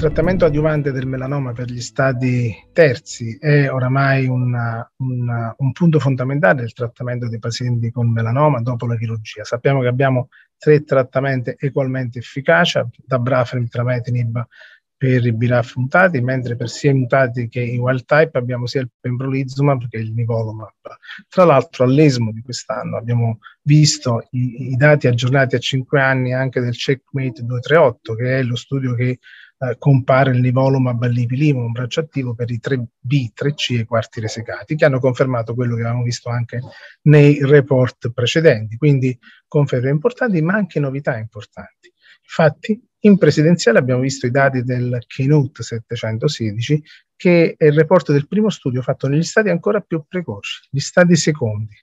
trattamento adiuvante del melanoma per gli stadi terzi è oramai una, una, un punto fondamentale del trattamento dei pazienti con melanoma dopo la chirurgia. Sappiamo che abbiamo tre trattamenti egualmente efficaci, da dabrafenib, trametinib per i BRAF mutati, mentre per sia i mutati che i wild type abbiamo sia il pembrolizumab che il nivolumab. Tra l'altro all'ESMO di quest'anno abbiamo visto i, i dati aggiornati a 5 anni anche del Checkmate 238, che è lo studio che eh, compare il nivolum ballipilimo, un braccio attivo per i 3B, 3C e quarti resecati, che hanno confermato quello che avevamo visto anche nei report precedenti. Quindi conferme importanti, ma anche novità importanti. Infatti, in presidenziale abbiamo visto i dati del Keynote 716, che è il report del primo studio fatto negli stati ancora più precoci, gli stati secondi,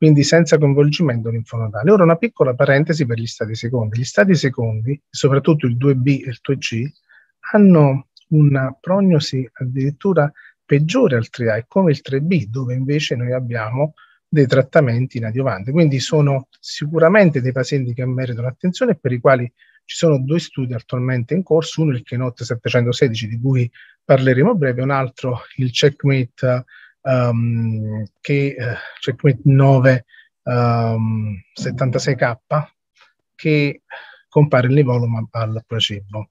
quindi senza coinvolgimento linfonodale. Ora una piccola parentesi per gli stati secondi. Gli stati secondi, soprattutto il 2B e il 2C, hanno una prognosi addirittura peggiore al 3A, è come il 3B, dove invece noi abbiamo dei trattamenti in adiuvante. Quindi sono sicuramente dei pazienti che meritano attenzione e per i quali ci sono due studi attualmente in corso, uno il Keynote 716 di cui parleremo a breve, un altro il Checkmate um, che, eh, checkmate 9 um, 76k che compare il nivolumab al placebo.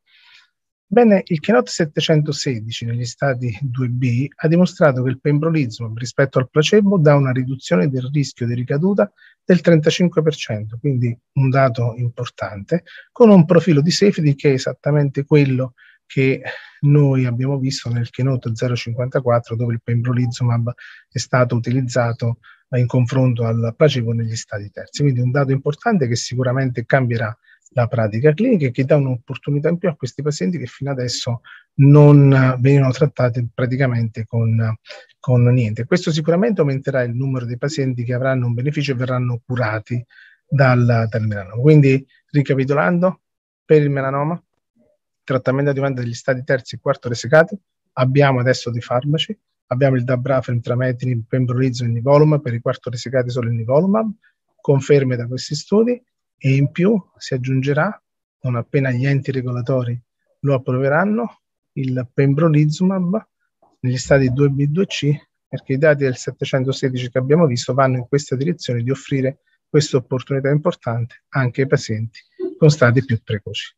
Bene, il Keynote 716 negli stati 2B ha dimostrato che il pembrolizumab rispetto al placebo dà una riduzione del rischio di ricaduta del 35%, quindi un dato importante, con un profilo di safety che è esattamente quello che noi abbiamo visto nel Keynote 054 dove il pembrolizumab è stato utilizzato in confronto al placebo negli stati terzi. Quindi un dato importante che sicuramente cambierà la pratica clinica e che dà un'opportunità in più a questi pazienti che fino adesso non venivano trattati praticamente con, con niente. Questo sicuramente aumenterà il numero dei pazienti che avranno un beneficio e verranno curati dal, dal melanoma. Quindi, ricapitolando, per il melanoma trattamento adiuvante degli stati terzi e quarto resecati, abbiamo adesso dei farmaci, abbiamo il dabrafen, trametinib, Pembrolizzo e nivolumab, per i quarto resecati solo il nivolumab, conferme da questi studi, e in più si aggiungerà, non appena gli enti regolatori lo approveranno, il pembrolizumab negli stati 2B2C, perché i dati del 716 che abbiamo visto vanno in questa direzione di offrire questa opportunità importante anche ai pazienti con stati più precoci.